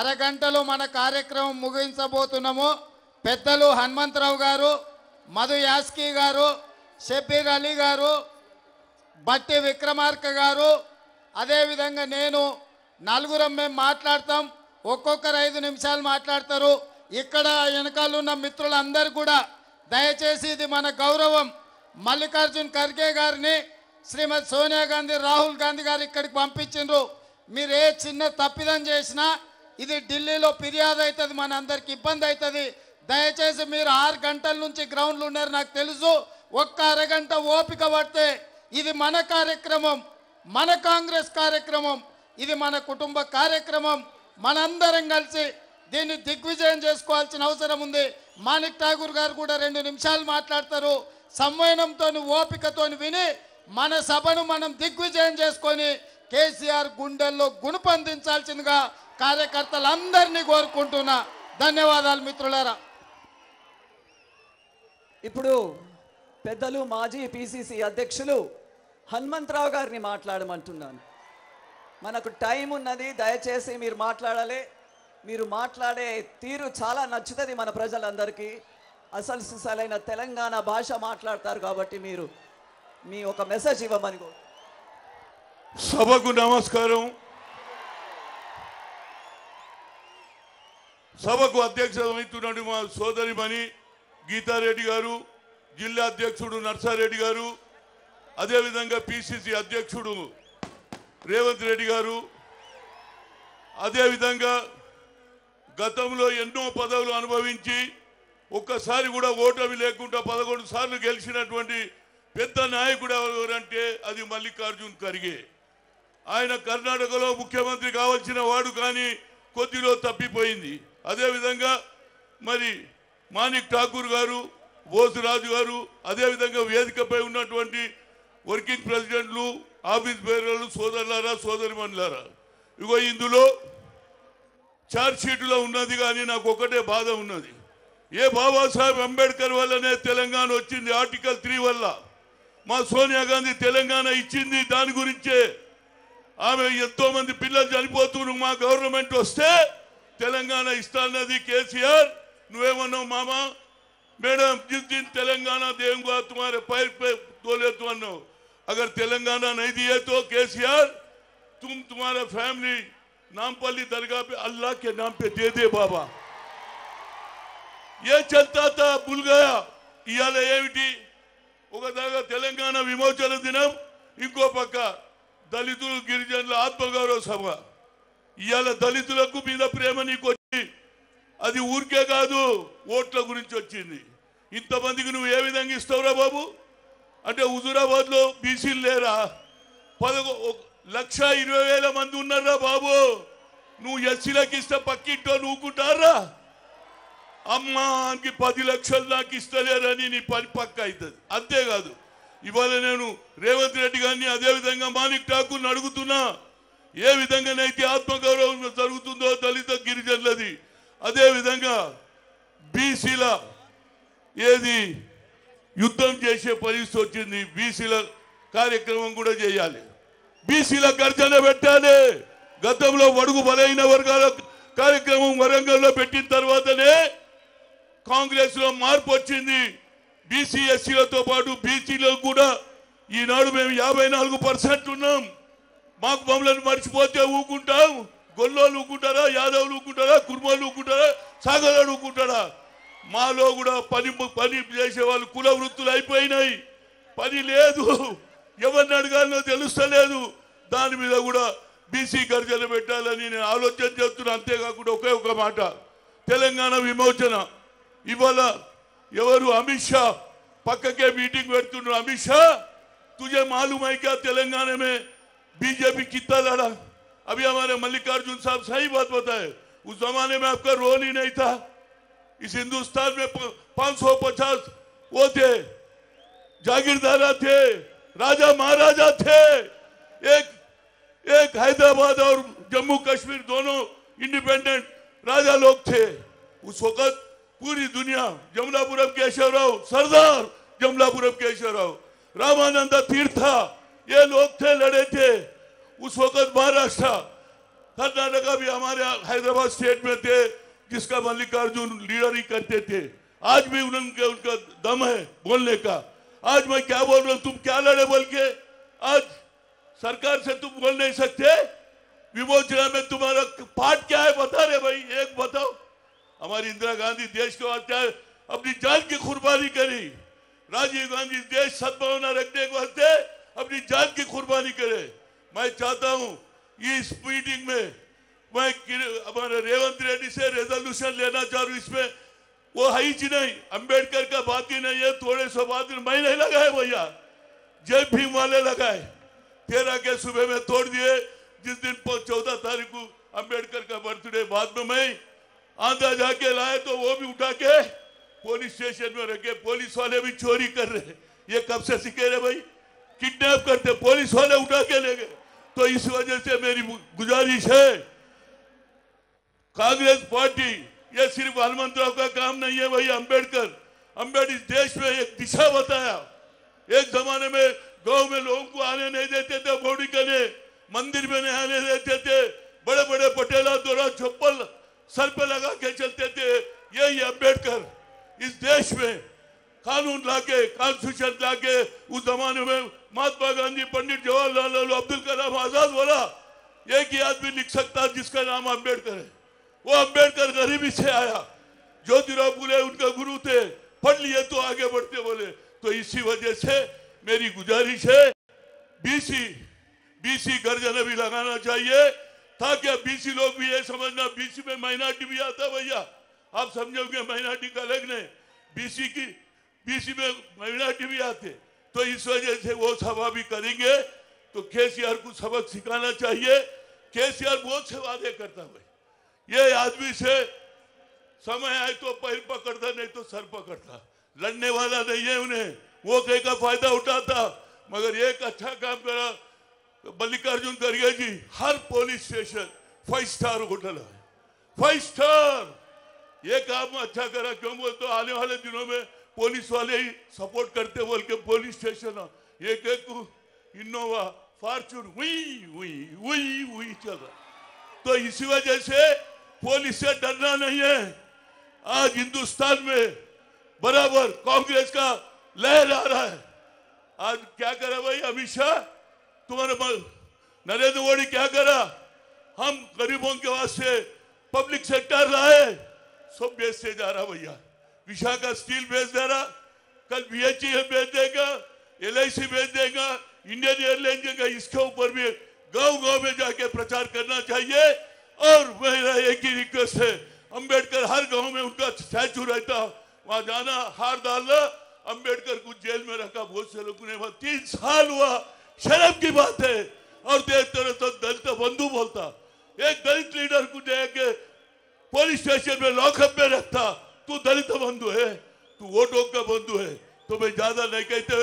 అరగంటలో మన కార్యక్రమం ముగించబోతున్నాము పెద్దలు హనుమంతరావు గారు మధు యాస్కి గారు షబీర్ అలీ గారు బట్టి విక్రమార్క గారు అదేవిధంగా నేను నలుగురం మేము మాట్లాడతాం ఒక్కొక్కరు ఐదు నిమిషాలు మాట్లాడతారు ఇక్కడ వెనకాలన్న మిత్రులందరూ కూడా దయచేసి ఇది మన గౌరవం మల్లికార్జున్ ఖర్గే గారిని శ్రీమతి సోనియా గాంధీ రాహుల్ గాంధీ గారు ఇక్కడికి పంపించిండ్రు మీరు ఏ చిన్న తప్పిదం చేసినా ఇది ఢిల్లీలో ఫిర్యాదు అవుతుంది మన అందరికి ఇబ్బంది అవుతుంది దయచేసి మీరు ఆరు గంటల నుంచి గ్రౌండ్లు ఉన్నారు నాకు తెలుసు ఒక్క అరగంట ఓపిక పడితే ఇది మన కార్యక్రమం మన కాంగ్రెస్ కార్యక్రమం ఇది మన కుటుంబ కార్యక్రమం మనందరం కలిసి దీన్ని దిగ్విజయం చేసుకోవాల్సిన అవసరం ఉంది మాణిక్ ఠాగూర్ గారు కూడా రెండు నిమిషాలు మాట్లాడతారు సంవయనంతో ఓపికతో విని మన సభను మనం దిగ్విజయం చేసుకొని కేసీఆర్ గుండెల్లో గుణపందించాల్సిందిగా కార్యకర్తలందరినీ కోరుకుంటున్నా ధన్యవాదాలు మిత్రులారా ఇప్పుడు పెద్దలు మాజీ పిసిసి అధ్యక్షులు హనుమంతరావు గారిని మాట్లాడమంటున్నాను మనకు టైం ఉన్నది దయచేసి మీరు మాట్లాడాలి మీరు మాట్లాడే తీరు చాలా నచ్చుతుంది మన ప్రజలందరికీ అసలు సుసలైన తెలంగాణ భాష మాట్లాడతారు కాబట్టి మీరు మీ ఒక మెసేజ్ ఇవ్వమని సభకు నమస్కారం సభకు అధ్యక్ష వహిస్తున్నాడు మా సోదరిమణి గీతారెడ్డి గారు జిల్లా అధ్యక్షుడు నర్సారెడ్డి గారు అదేవిధంగా పిసిసి అధ్యక్షుడు రేవంత్ రెడ్డి గారు అదేవిధంగా గతంలో ఎన్నో పదవులు అనుభవించి ఒక్కసారి కూడా ఓటమి లేకుండా పదకొండు సార్లు గెలిచినటువంటి పెద్ద నాయకుడు ఎవరంటే అది మల్లికార్జున్ ఖర్గే ఆయన కర్ణాటకలో ముఖ్యమంత్రి కావాల్సిన వాడు కానీ కొద్దిలో తప్పిపోయింది అదేవిధంగా మరి మాణిక్ ఠాకూర్ గారు బోసురాజు గారు అదేవిధంగా వేదికపై ఉన్నటువంటి వర్కింగ్ ప్రెసిడెంట్లు ఆఫీస్ బేరలు సోదరులారా సోదరిమణులారా ఇగో ఇందులో చార్జ్ షీట్లో ఉన్నది కానీ నాకు ఒకటే బాధ ఉన్నది ఏ బాబాసాహెబ్ అంబేద్కర్ వల్లనే తెలంగాణ వచ్చింది ఆర్టికల్ త్రీ వల్ల మా సోనియా గాంధీ తెలంగాణ ఇచ్చింది దాని గురించే ఆమె ఎంతోమంది పిల్లలు చనిపోతున్నారు మా గవర్నమెంట్ వస్తే తెలంగాణ ఇస్తానన్నది కేసీఆర్ నువ్వేమన్నావు మామ మేడం జిస్ दिन తెలంగాణ దేంగా तुम्हारे पैर पे तोले तो अन्नो अगर तेलंगाना नहीं दिए तो केसीआर तुम तुम्हारा फैमिली नामपल्ली दरगाह पे अल्लाह के नाम पे दे दे बाबा ये चलता था भूल गया ఇవాళ ఏమిటి ఒక దాకా తెలంగాణ విమోచన దినం ఇంకో పక్క దళితులు గిరిజనుల ఆత్మగౌరవ సభ ఇవాళ దళితులకు మీద ప్రేమ నీకు వచ్చి అది ఊరికే కాదు ఓట్ల గురించి వచ్చింది ఇంతమందికి నువ్వు ఏ విధంగా ఇస్తావురా బాబు అంటే హుజురాబాద్లో బీసీలు లేరా పదకొ లక్ష ఇరవై వేల మంది ఉన్నారా బాబు నువ్వు ఎస్సీలకు ఇస్తే పక్కింటో నువ్వుకుంటారా అమ్మాకి పది లక్షలు నాకు ఇస్తలేరని నీ పని పక్క అవుతుంది అంతేకాదు ఇవాళ నేను రేవంత్ రెడ్డి గారిని అదేవిధంగా మాణిక్ ఠాకూర్ని అడుగుతున్నా ఏ విధంగానైతే ఆత్మ కార్యక్రమం కూడా చేయాలి బీసీల గర్జన పెట్టాలి గతంలో వడుగు బలైన వర్గాల కార్యక్రమం వరంగల్లో పెట్టిన తర్వాతనే కాంగ్రెస్ లో మార్పు వచ్చింది బీసీ ఎస్సీలతో పాటు బీసీలో కూడా ఈనాడు మేము యాభై నాలుగు పర్సెంట్ ఉన్నాం మాకు మమ్మల్ని మర్చిపోతే ఊకుంటాం గొల్లోలు ఊకుంటారా యాదవులు ఊకుంటారా కుర్మలు ఊకుంటారా సాగరాలు ఊకుంటారా మాలో కూడా పని పని చేసే వాళ్ళు కుల వృత్తులు అయిపోయినాయి పని లేదు अभी हमारे मल्लिकार्जुन साहब सही बात बताए उस जमाने में आपका रोल ही नहीं था इस हिंदुस्तान में पांच सौ पचास वो थे जागीरदारा थे राजा महाराजा थे एक एक हैदराबाद और जम्मू कश्मीर दोनों इंडिपेंडेंट राजा लोग थे उस वक्त पूरी दुनिया जमलापुरम राव सरदार जमलापुरम राव रामानंद तीर्था ये लोग थे लड़े थे उस वक्त महाराष्ट्र कर्नाटका भी हमारे हैदराबाद स्टेट में थे जिसका मल्लिकार्जुन लीडर ही करते थे आज भी उनके उनका दम है बोलने का आज मैं क्या बोल रहा हूं तुम क्या लड़े बोल के आज सरकार से तुम बोल नहीं सकते विमोचना में तुम्हारा पाठ क्या है बता रहे भाई एक बताओ हमारी इंदिरा गांधी देश को हत्या अपनी जान की कुर्बानी करी राजीव गांधी देश सद्भावना रखने के वास्ते अपनी जान की कुर्बानी करे मैं चाहता हूं इस मीटिंग में मैं हमारे रेवंत रेड्डी से रेजोल्यूशन लेना चाह रहा हूं इसमें वो है ही नहीं अंबेडकर का ही नहीं है थोड़े सो बात मैं नहीं लगाए भैया जय भीम वाले लगाए तेरह के सुबह में तोड़ दिए जिस दिन चौदह तारीख को अंबेडकर का बर्थडे बाद में मैं आंधा जाके लाए तो वो भी उठा के पुलिस स्टेशन में रखे पुलिस वाले भी चोरी कर रहे ये कब से सीखे रहे भाई किडनैप करते पुलिस वाले उठा के ले गए तो इस वजह से मेरी गुजारिश है कांग्रेस पार्टी ये सिर्फ हनुमंतराव का काम नहीं है वही अंबेडकर अंबेडकर इस देश में एक दिशा बताया एक जमाने में गांव में लोगों को आने नहीं देते थे बॉडी करने मंदिर में नहीं आने देते थे बड़े बड़े पटेला द्वारा चप्पल सर पर लगा के चलते थे यही अंबेडकर इस देश में कानून लाके कॉन्स्टिट्यूशन लाके उस जमाने में महात्मा गांधी पंडित जवाहरलाल नेहरू अब्दुल कलाम आजाद वाला एक ही आदमी लिख सकता जिसका नाम अम्बेडकर है वो अंबेडकर गरीबी से आया ज्योतिराव फुले उनके गुरु थे पढ़ लिए तो आगे बढ़ते बोले तो इसी वजह से मेरी गुजारिश है बीसी बीसी गर्जन भी लगाना चाहिए ताकि बीसी लोग भी ये समझना बीसी में माइनॉरिटी भी आता भैया आप समझोगे माइनॉरिटी का अलग नहीं बीसी की बीसी में माइनॉरिटी भी आते तो इस वजह से वो सभा भी करेंगे तो केसीआर को सबक सिखाना चाहिए केसीआर बहुत से वादे करता भाई ये आदमी से समय आए तो पैर पकड़ता नहीं तो सर पकड़ता लड़ने वाला नहीं है उन्हें वो कहीं का फायदा उठाता मगर एक अच्छा काम करा तो मल्लिकार्जुन खड़गे जी हर police station five star hotel है फाइव स्टार ये काम अच्छा करा क्यों बोल तो आने वाले दिनों में पुलिस वाले ही सपोर्ट करते बोल के पुलिस स्टेशन एक एक इनोवा फॉर्चून हुई हुई हुई हुई चल रहा तो इसी वजह से पुलिस से डरना नहीं है आज हिंदुस्तान में बराबर कांग्रेस का लहर आ रहा है आज क्या करा भाई अमित शाह तुम्हारे नरेंद्र मोदी क्या करा हम गरीबों के वास्ते पब्लिक सेक्टर लाए सब बेचते जा रहा भैया विशा का स्टील बेच दे रहा कल बी एच e बेच देगा एल बेच देगा इंडियन एयरलाइन देगा इसके ऊपर भी गांव गांव में जाके प्रचार करना चाहिए और मेरा एक ही रिक्वेस्ट है अंबेडकर हर गांव में उनका स्टैचू रहता वहां जाना हार डालना अंबेडकर को जेल में रखा बहुत से लोगों ने तीन साल हुआ शर्म की बात है और देखते रहे तो दलित बंधु बोलता एक दलित लीडर को जाके पुलिस स्टेशन में लॉकअप में रखता तू दलित बंधु है तू वोटों का बंधु है तुम्हें ज्यादा नहीं कहते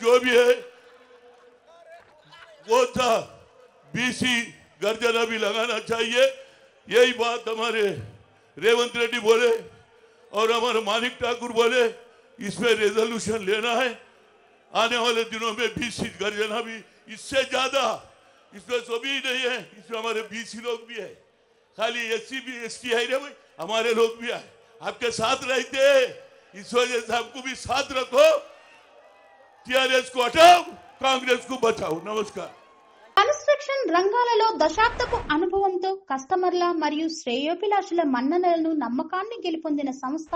जो भी है वो था बीसी गर्जना भी लगाना चाहिए यही बात हमारे रेवंत रेड्डी बोले और हमारे मानिक ठाकुर बोले इस पे रेजोल्यूशन लेना है आने वाले दिनों में बीस सीट गर्जना भी इससे ज्यादा इसमें सभी नहीं है इसमें हमारे बीसी लोग भी है खाली एस सी भी एस टी है रे भाई हमारे लोग भी आए आपके साथ रहते हैं इस वजह से आपको भी साथ रखो టిఆర్ఎస్ కు హటావ్ కాంగ్రెస్ కు బచావ్ నమస్కారం కన్స్ట్రక్షన్ రంగాలలో దశాబ్దపు అనుభవంతో కస్టమర్ల మరియు శ్రేయోభిలాషుల మన్ననలను నమ్మకాన్ని గెలుపొందిన సంస్థ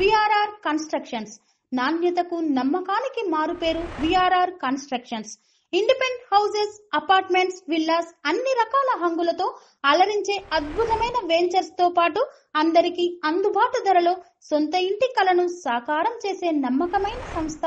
విఆర్ఆర్ కన్స్ట్రక్షన్స్ నాణ్యతకు నమ్మకానికి మారుపేరు VRR constructions independent houses apartments villas అన్ని రకాల హంగులతో అలరించే అద్భుతమైన వెంచర్స్ తో పాటు అందరికీ అందుబాటు ధరలో సొంత ఇంటి కలను సాకారం చేసే నమ్మకమైన సంస్థ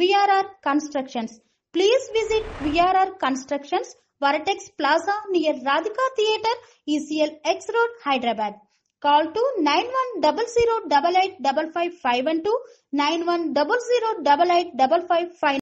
VRR Constructions. Please visit VRR Constructions, Vertex Plaza near Radhika Theatre, ECL X Road, Hyderabad. Call to 9100 885512 double zero double eight double five five